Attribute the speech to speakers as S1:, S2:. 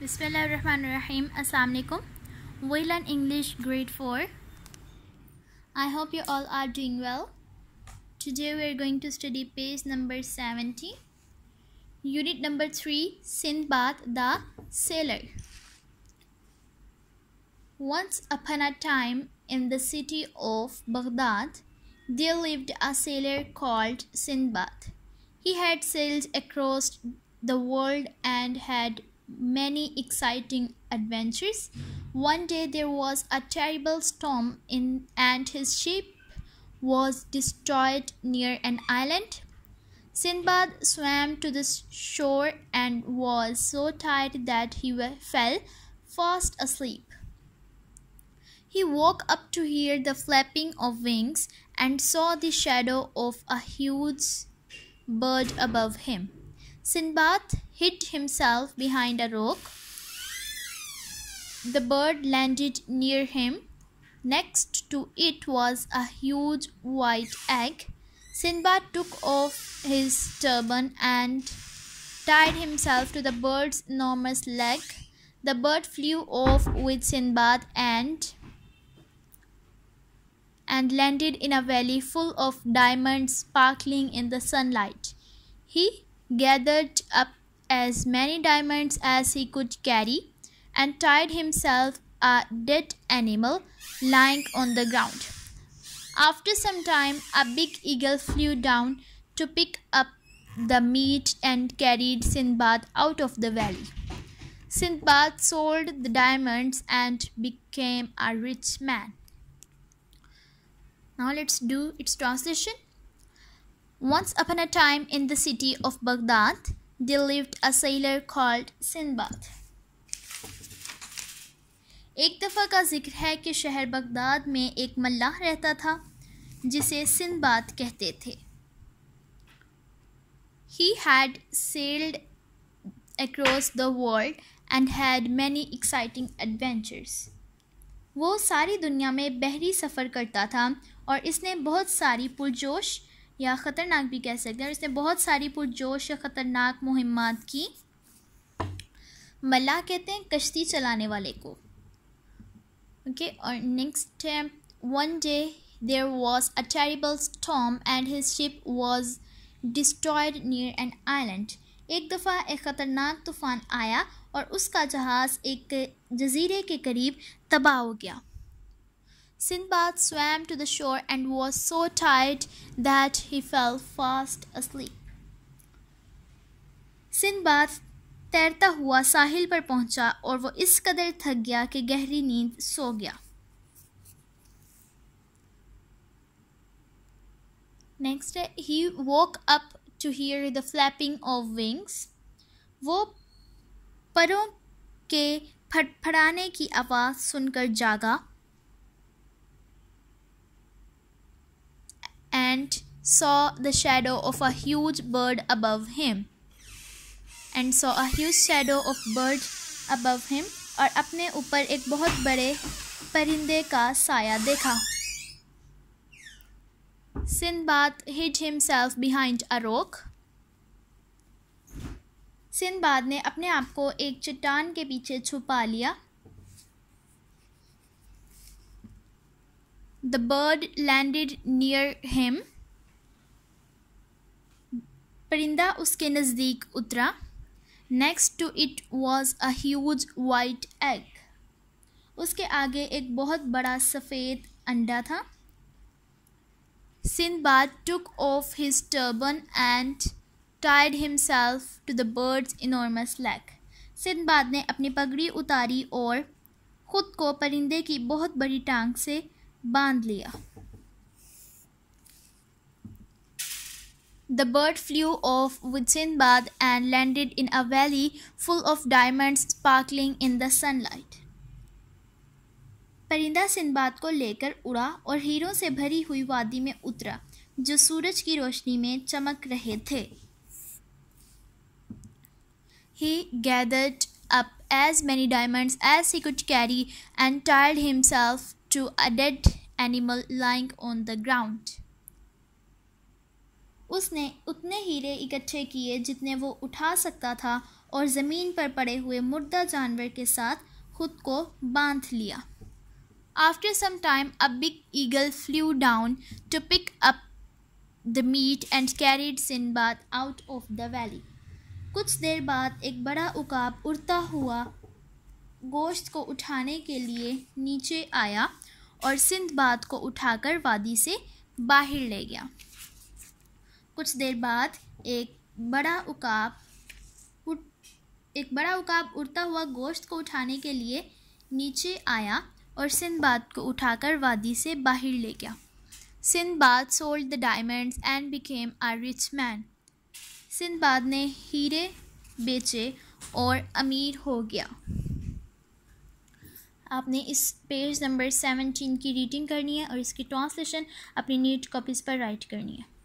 S1: Bismillahirrahmanirrahim. Assalamualaikum. alaikum. We learn English grade 4. I hope you all are doing well. Today we are going to study page number 70. Unit number 3 Sindbad the Sailor. Once upon a time in the city of Baghdad, there lived a sailor called Sindbad. He had sailed across the world and had many exciting adventures. One day there was a terrible storm in, and his ship was destroyed near an island. Sinbad swam to the shore and was so tired that he fell fast asleep. He woke up to hear the flapping of wings and saw the shadow of a huge bird above him. Sinbad hid himself behind a rock. The bird landed near him. Next to it was a huge white egg. Sinbad took off his turban and tied himself to the bird's enormous leg. The bird flew off with Sinbad and and landed in a valley full of diamonds sparkling in the sunlight. He gathered up as many diamonds as he could carry, and tied himself a dead animal lying on the ground. After some time, a big eagle flew down to pick up the meat and carried Sindbad out of the valley. Sindbad sold the diamonds and became a rich man. Now let's do its translation. Once upon a time in the city of Baghdad, there lived a sailor called Sinbad. एक दफ़ा का जिक्र है कि शहर Baghdad में एक मल्लाह रहता था जिसे सिंदबाद कहते थे ही had sailed across the world and had many exciting adventures. वो सारी दुनिया में बहरी सफ़र करता था और इसने बहुत सारी पुरजोश या ख़तरनाक भी कह सकते हैं और इसने बहुत सारी पुरजोश या ख़तरनाक मुहिमात की मल्ला कहते हैं कश्ती चलाने वाले को ओके okay, और नेक्स्ट है one day there was a terrible storm and his ship was destroyed near an island एक दफ़ा एक ख़तरनाक तूफ़ान आया और उसका जहाज़ एक जजीरे के करीब तबाह हो गया Sindbad swam to the shore and was so tired that he fell fast asleep. Sindbad तैरता हुआ साहिल पर पहुंचा और वो इस कदर थक गया कि गहरी नींद सो गया नेक्स्ट ही woke up to hear the flapping of wings वो परों के फटफड़ाने की आवाज़ सुनकर जागा and saw the shadow of a huge bird above him and saw a huge shadow of bird above him और अपने ऊपर एक बहुत बड़े परिंदे का साया देखा Sindbad hid himself behind a rock Sindbad ने अपने आप को एक चट्टान के पीछे छुपा लिया The bird landed near him. परिंदा उसके नज़दीक उतरा next to it was a huge white egg उसके आगे एक बहुत बड़ा सफ़ेद अंडा था बाद took off his turban and tied himself to the bird's enormous leg Sindbad ने अपनी पगड़ी उतारी और ख़ुद को परिंदे की बहुत बड़ी टांग से बांध लिया The bird flew off with Sindbad and landed in a valley full of diamonds sparkling in the sunlight. परिंदा सिंदबाद को लेकर उड़ा और हीरों से भरी हुई वादी में उतरा जो सूरज की रोशनी में चमक रहे थे He gathered up as many diamonds as he could carry and tied himself to a dead animal lying on the ground. उसने उतने हीरे इकट्ठे किए जितने वो उठा सकता था और ज़मीन पर पड़े हुए मुर्दा जानवर के साथ खुद को बांध लिया after some time a big eagle flew down to pick up the meat and carried Sinbad out of the valley कुछ देर बाद एक बड़ा उकाब उड़ता हुआ गोश्त को उठाने के लिए नीचे आया और सिंधबाद को उठाकर वादी से बाहर ले गया कुछ देर बाद एक बड़ा उकाब एक बड़ा उकाब उड़ता हुआ गोश्त को उठाने के लिए नीचे आया और सिंधबाद को उठाकर वादी से बाहर ले गया Sindbad sold the diamonds and became a rich man Sindbad ने हीरे बेचे और अमीर हो गया आपने इस पेज नंबर सेवनटीन की रीडिंग करनी है और इसकी ट्रांसलेशन अपनी नीट कॉपीज़ पर राइट करनी है